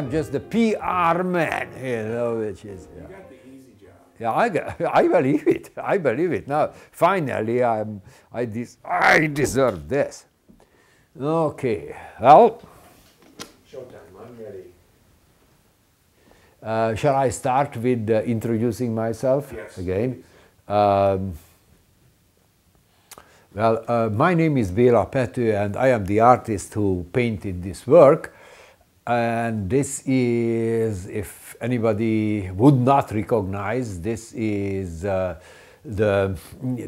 I'm just the PR man, you know, which is. Yeah. You got the easy job. Yeah, I, I believe it. I believe it. Now, finally, I'm, I, des I deserve this. Okay, well. Showtime, I'm ready. Uh, shall I start with uh, introducing myself yes, again? Um, well, uh, my name is Bela Pető and I am the artist who painted this work. And this is, if anybody would not recognize, this is uh, the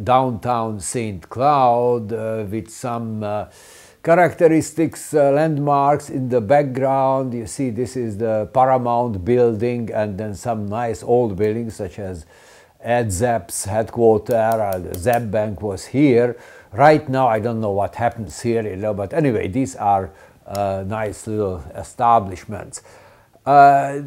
downtown St. Cloud uh, with some uh, characteristics, uh, landmarks in the background. You see, this is the Paramount building and then some nice old buildings such as Ed Zapp's headquarters, uh, the Zapp Bank was here. Right now, I don't know what happens here, but anyway, these are uh, nice little establishments. Uh,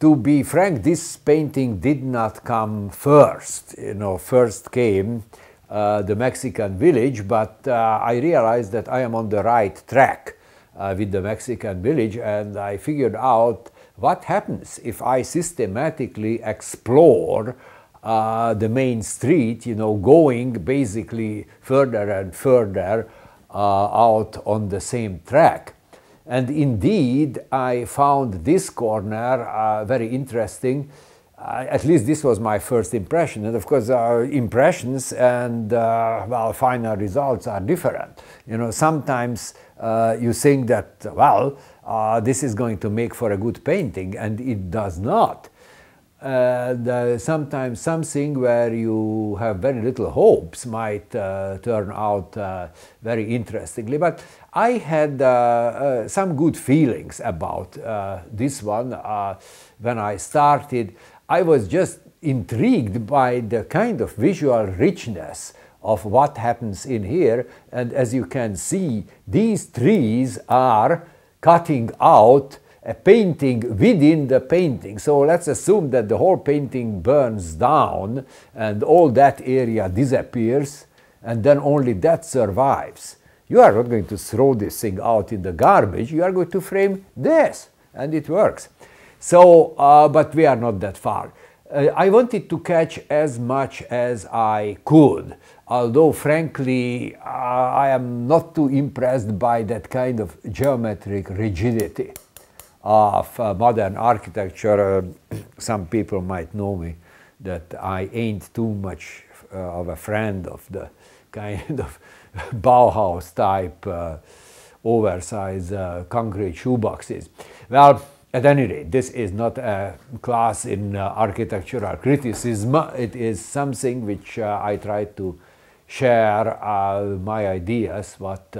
to be frank, this painting did not come first. You know, first came uh, the Mexican village, but uh, I realized that I am on the right track uh, with the Mexican village, and I figured out what happens if I systematically explore uh, the main street, you know, going basically further and further uh, out on the same track. And indeed, I found this corner uh, very interesting. at least this was my first impression. And of course, impressions and uh, well, final results are different. You know, sometimes you think that, well, this is going to make for a good painting, and it does not and uh, sometimes something where you have very little hopes might uh, turn out uh, very interestingly. But I had uh, uh, some good feelings about uh, this one when I started. I was just intrigued by the kind of visual richness of what happens in here. And as you can see, these trees are cutting out a painting within the painting. So let's assume that the whole painting burns down and all that area disappears and then only that survives. You are not going to throw this thing out in the garbage, you are going to frame this and it works. So, uh, but we are not that far. Uh, I wanted to catch as much as I could, although frankly uh, I am not too impressed by that kind of geometric rigidity of uh, modern architecture, uh, some people might know me that I ain't too much uh, of a friend of the kind of Bauhaus type uh, oversized uh, concrete shoeboxes. Well, at any rate, this is not a class in architectural criticism. It is something which I try to share my ideas, what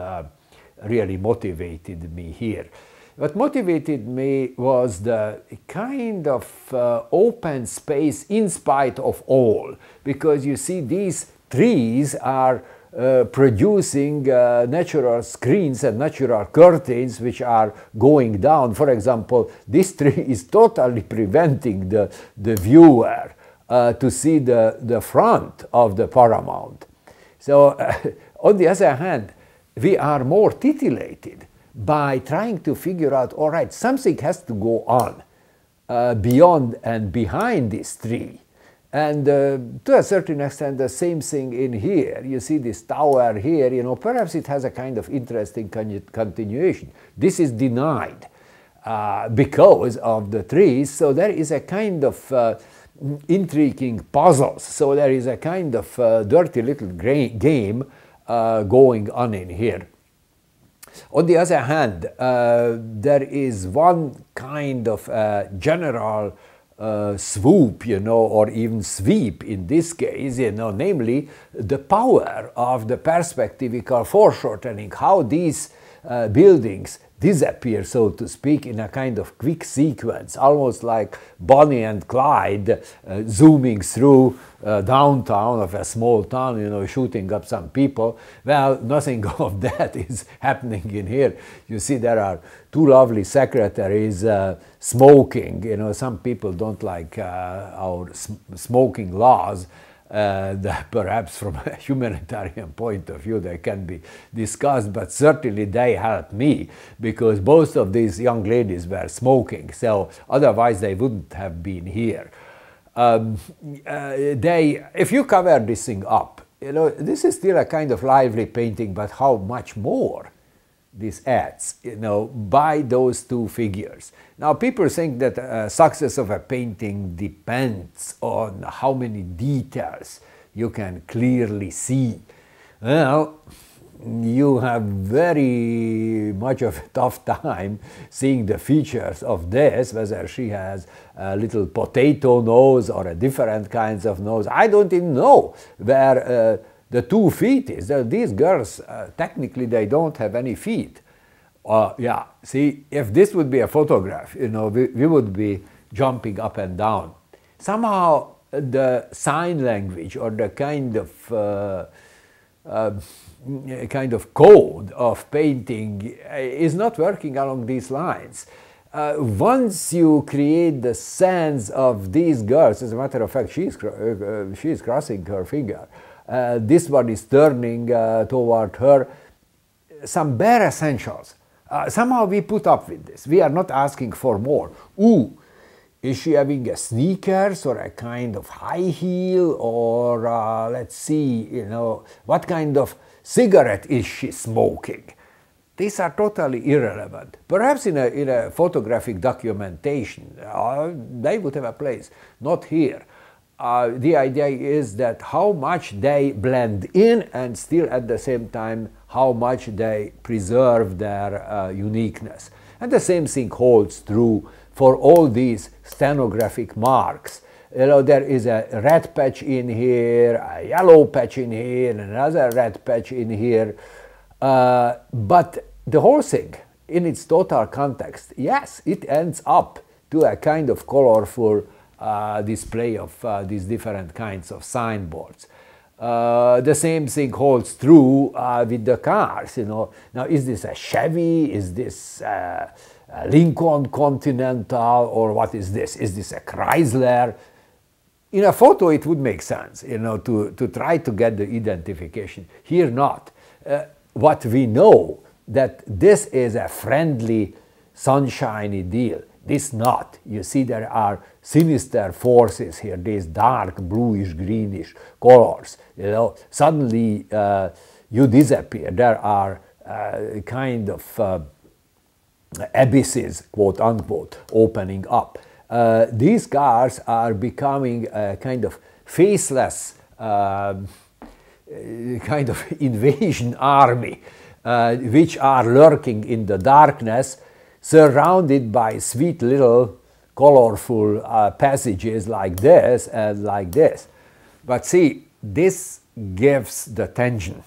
really motivated me here. What motivated me was the kind of uh, open space in spite of all, because you see, these trees are uh, producing uh, natural screens and natural curtains which are going down. For example, this tree is totally preventing the, the viewer uh, to see the, the front of the Paramount. So, on the other hand, we are more titillated by trying to figure out, all right, something has to go on uh, beyond and behind this tree. And uh, to a certain extent, the same thing in here. You see this tower here, you know, perhaps it has a kind of interesting con continuation. This is denied uh, because of the trees. So there is a kind of uh, intriguing puzzles. So there is a kind of uh, dirty little game uh, going on in here. On the other hand, uh, there is one kind of uh, general uh, swoop, you know, or even sweep in this case, you know, namely the power of the perspective we call foreshortening, how these uh, buildings disappear, so to speak, in a kind of quick sequence, almost like Bonnie and Clyde uh, zooming through uh, downtown of a small town, you know, shooting up some people. Well, nothing of that is happening in here. You see, there are two lovely secretaries uh, smoking. You know, some people don't like uh, our sm smoking laws, uh, perhaps from a humanitarian point of view they can be discussed, but certainly they helped me because both of these young ladies were smoking, so otherwise they wouldn't have been here. Um, uh, they, if you cover this thing up, you know, this is still a kind of lively painting, but how much more? these ads, you know, by those two figures. Now, people think that uh, success of a painting depends on how many details you can clearly see. Well, you have very much of a tough time seeing the features of this, whether she has a little potato nose or a different kinds of nose. I don't even know where uh, the two feet is that these girls, uh, technically, they don't have any feet. Uh, yeah, see, if this would be a photograph, you know, we, we would be jumping up and down. Somehow, the sign language or the kind of uh, uh, kind of code of painting uh, is not working along these lines. Uh, once you create the sense of these girls, as a matter of fact, she's, uh, uh, she's crossing her finger, uh, this one is turning uh, toward her, some bare essentials. Uh, somehow we put up with this. We are not asking for more. Ooh, is she having a sneakers or a kind of high heel or uh, let's see, you know, what kind of cigarette is she smoking? These are totally irrelevant. Perhaps in a, in a photographic documentation, uh, they would have a place, not here uh, the idea is that how much they blend in and still at the same time how much they preserve their uh, uniqueness. And the same thing holds true for all these stenographic marks. You know, there is a red patch in here, a yellow patch in here, another red patch in here. Uh, but the whole thing, in its total context, yes, it ends up to a kind of colorful uh, display of uh, these different kinds of signboards. Uh, the same thing holds true uh, with the cars. You know, now is this a Chevy? Is this uh, a Lincoln Continental, or what is this? Is this a Chrysler? In a photo, it would make sense, you know, to to try to get the identification. Here, not. Uh, what we know that this is a friendly, sunshiny deal. This knot, You see there are sinister forces here, these dark bluish-greenish colors. You know, suddenly uh, you disappear. There are uh, kind of uh, abysses, quote unquote, opening up. Uh, these cars are becoming a uh, kind of faceless um, uh, kind of invasion army, which are lurking in the darkness surrounded by sweet little colorful uh, passages like this and like this. But see, this gives the tension.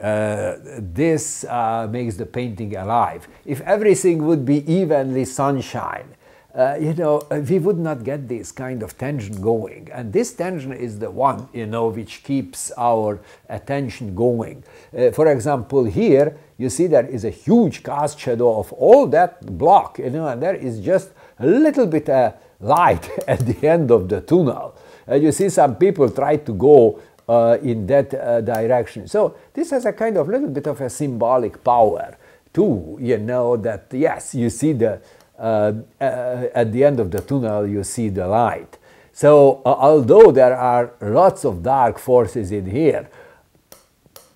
Uh, this uh, makes the painting alive. If everything would be evenly sunshine, uh, you know, we would not get this kind of tension going. And this tension is the one, you know, which keeps our attention going. Uh, for example, here, you see there is a huge cast shadow of all that block, you know, and there is just a little bit of uh, light at the end of the tunnel. And you see some people try to go uh, in that uh, direction. So this has a kind of little bit of a symbolic power too, you know, that yes, you see the, uh, uh at the end of the tunnel, you see the light. So uh, although there are lots of dark forces in here,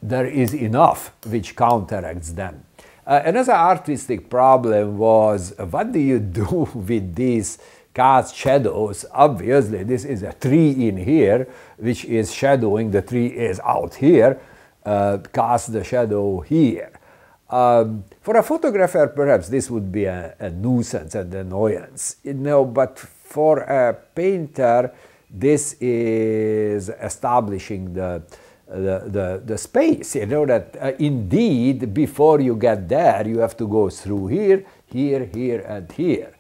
there is enough which counteracts them. Uh, another artistic problem was what do you do with these cast shadows? Obviously, this is a tree in here, which is shadowing the tree is out here, uh, cast the shadow here. Um, for a photographer, perhaps this would be a, a nuisance and annoyance, you know, but for a painter, this is establishing the the, the, the space, you know, that uh, indeed before you get there, you have to go through here, here, here, and here.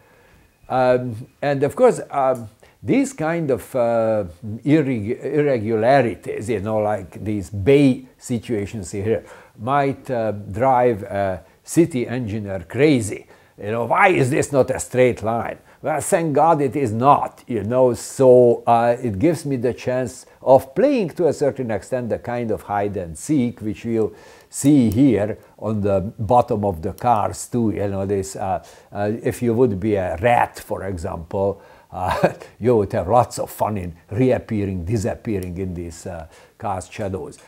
Um, and of course, um, these kind of uh, irreg irregularities, you know, like these bay situations here, might uh, drive a city engineer crazy. You know, why is this not a straight line? Well, thank God it is not, you know, so uh, it gives me the chance of playing to a certain extent the kind of hide and seek which we'll see here on the bottom of the cars too, you know, this, uh, uh, if you would be a rat, for example, uh, you would have lots of fun in reappearing, disappearing in these uh, cast shadows.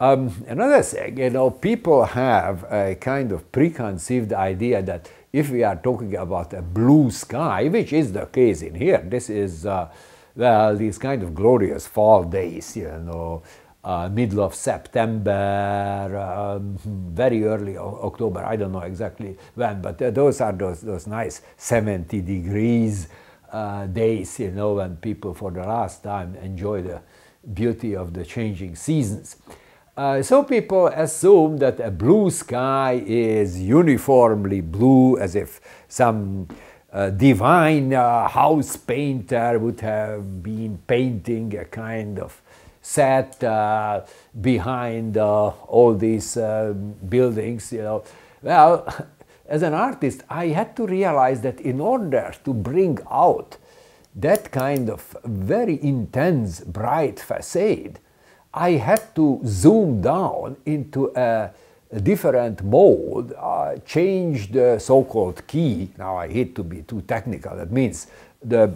Um, another thing, you know, people have a kind of preconceived idea that if we are talking about a blue sky, which is the case in here, this is, uh, well, these kind of glorious fall days, you know, uh, middle of September, um, very early October, I don't know exactly when, but those are those, those nice 70 degrees uh, days, you know, when people for the last time enjoy the beauty of the changing seasons. Uh, so people assume that a blue sky is uniformly blue as if some uh, divine uh, house painter would have been painting a kind of set uh, behind uh, all these uh, buildings you know well as an artist i had to realize that in order to bring out that kind of very intense bright facade I had to zoom down into a, a different mode, uh, change the so-called key. Now I hate to be too technical. That means the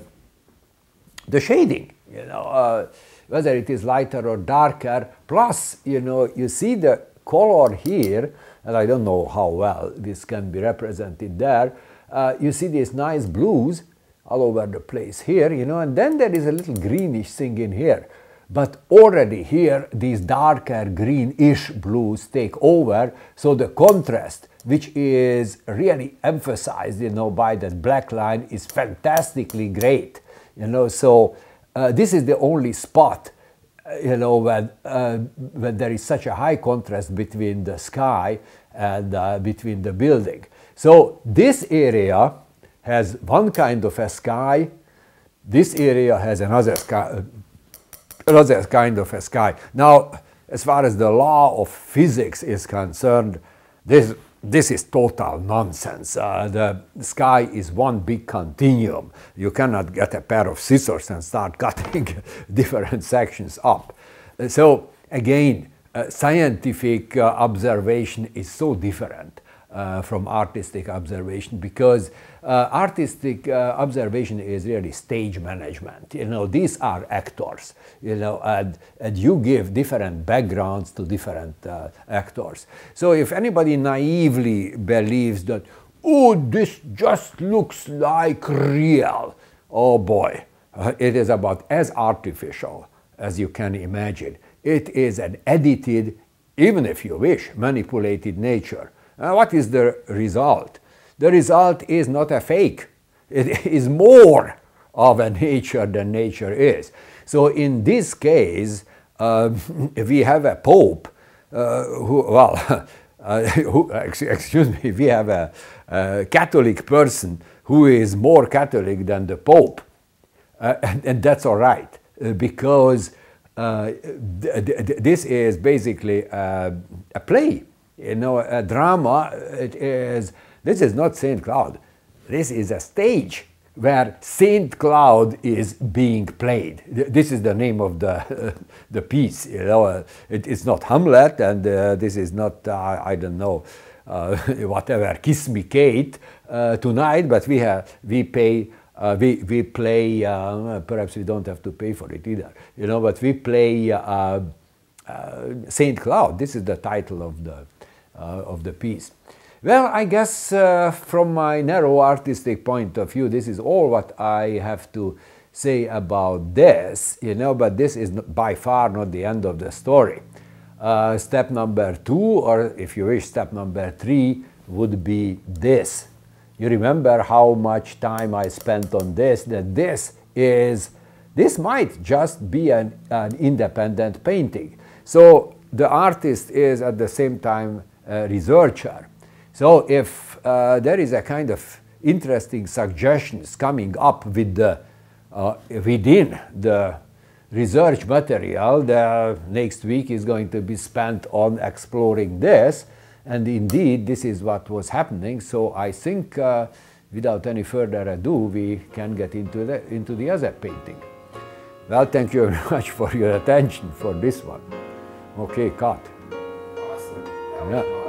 the shading. You know, uh, whether it is lighter or darker. Plus, you know, you see the color here, and I don't know how well this can be represented there. Uh, you see these nice blues all over the place here, you know, and then there is a little greenish thing in here. But already here, these darker greenish blues take over, so the contrast, which is really emphasized, you know, by that black line is fantastically great, you know, so uh, this is the only spot, uh, you know, when, uh, when there is such a high contrast between the sky and uh, between the building. So this area has one kind of a sky, this area has another sky, uh, another kind of a sky. Now, as far as the law of physics is concerned, this, this is total nonsense. Uh, the sky is one big continuum. You cannot get a pair of scissors and start cutting different sections up. Uh, so again, uh, scientific uh, observation is so different uh, from artistic observation because uh, artistic uh, observation is really stage management. You know, these are actors, you know, and, and you give different backgrounds to different uh, actors. So if anybody naively believes that, oh, this just looks like real, oh boy, uh, it is about as artificial as you can imagine. It is an edited, even if you wish, manipulated nature uh, what is the result? The result is not a fake. It is more of a nature than nature is. So in this case, uh, we have a pope uh, who, well, uh, who, excuse me, we have a, a, Catholic person who is more Catholic than the pope. Uh, and, and, that's all right, uh, because th th this is basically a play you know, a drama it is, this is not St. Cloud. This is a stage where St. Cloud is being played. This is the name of the, the piece, you know. Uh, it, it's not Hamlet and uh, this is not, uh, I don't know, uh, whatever, Kiss Me Kate uh, tonight, but we, have, we pay uh, we, we play, uh, perhaps we don't have to pay for it either, you know, but we play uh, uh St. Cloud. This is the title of the, uh, of the piece. Well, I guess uh, from my narrow artistic point of view, this is all what I have to say about this, you know, but this is by far not the end of the story. Uh, step number two, or if you wish, step number three, would be this. You remember how much time I spent on this, that this is, this might just be an, an independent painting. So the artist is at the same time uh, researcher. So if uh, there is a kind of interesting suggestions coming up with the, uh, within the research material, the next week is going to be spent on exploring this. And indeed, this is what was happening. So I think uh, without any further ado, we can get into the, into the other painting. Well, thank you very much for your attention for this one. Okay, cut. 啊。